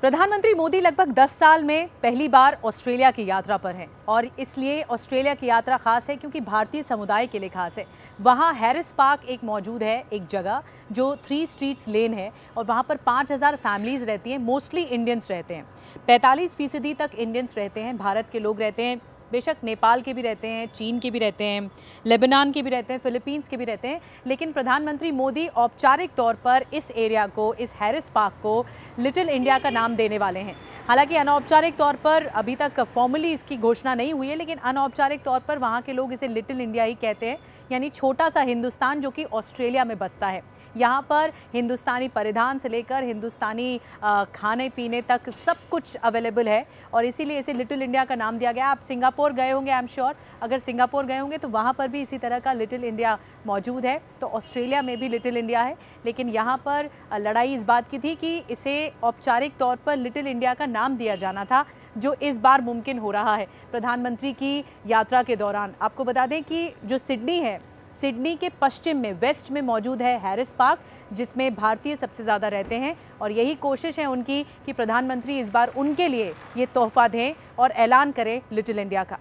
प्रधानमंत्री मोदी लगभग 10 साल में पहली बार ऑस्ट्रेलिया की यात्रा पर हैं और इसलिए ऑस्ट्रेलिया की यात्रा खास है क्योंकि भारतीय समुदाय के लिए खास है वहाँ हैरिस पार्क एक मौजूद है एक जगह जो थ्री स्ट्रीट्स लेन है और वहाँ पर 5000 फैमिलीज़ रहती हैं मोस्टली इंडियंस रहते हैं 45 फीसदी तक इंडियंस रहते हैं भारत के लोग रहते हैं बेशक नेपाल के भी रहते हैं चीन के भी रहते हैं लेबनान के भी रहते हैं फ़िलिपींस के भी रहते हैं लेकिन प्रधानमंत्री मोदी औपचारिक तौर पर इस एरिया को इस हैरिस पार्क को लिटिल इंडिया का नाम देने वाले हैं हालांकि अनौपचारिक तौर पर अभी तक फॉर्मली इसकी घोषणा नहीं हुई है लेकिन अनौपचारिक तौर पर वहाँ के लोग इसे लिटिल इंडिया ही कहते हैं यानी छोटा सा हिंदुस्तान जो कि ऑस्ट्रेलिया में बसता है यहाँ पर हिंदुस्तानी परिधान से लेकर हिंदुस्तानी खाने पीने तक सब कुछ अवेलेबल है और इसीलिए इसे लिटिल इंडिया का नाम दिया गया आप सिंगापुर गए होंगे आई एम श्योर अगर सिंगापुर गए होंगे तो वहाँ पर भी इसी तरह का लिटिल इंडिया मौजूद है तो ऑस्ट्रेलिया में भी लिटिल इंडिया है लेकिन यहाँ पर लड़ाई इस बात की थी कि इसे औपचारिक तौर पर लिटिल इंडिया का नाम दिया जाना था जो इस बार मुमकिन हो रहा है प्रधानमंत्री की यात्रा के दौरान आपको बता दें कि जो सिडनी है सिडनी के पश्चिम में वेस्ट में मौजूद है हैरिस पार्क जिसमें भारतीय सबसे ज़्यादा रहते हैं और यही कोशिश है उनकी कि प्रधानमंत्री इस बार उनके लिए ये तोहफा दें और ऐलान करें लिटिल इंडिया का